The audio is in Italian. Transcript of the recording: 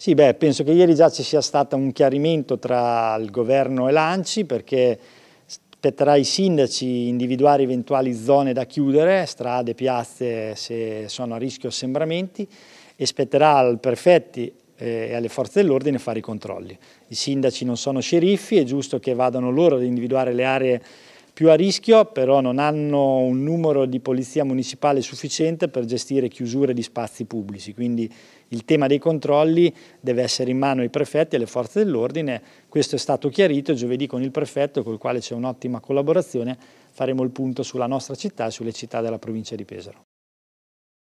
Sì, beh, penso che ieri già ci sia stato un chiarimento tra il governo e l'ANCI perché spetterà ai sindaci individuare eventuali zone da chiudere, strade, piazze se sono a rischio assembramenti e spetterà al prefetti eh, e alle forze dell'ordine fare i controlli. I sindaci non sono sceriffi, è giusto che vadano loro ad individuare le aree più a rischio, però non hanno un numero di polizia municipale sufficiente per gestire chiusure di spazi pubblici, quindi il tema dei controlli deve essere in mano ai prefetti e alle forze dell'ordine, questo è stato chiarito giovedì con il prefetto col quale c'è un'ottima collaborazione, faremo il punto sulla nostra città e sulle città della provincia di Pesaro.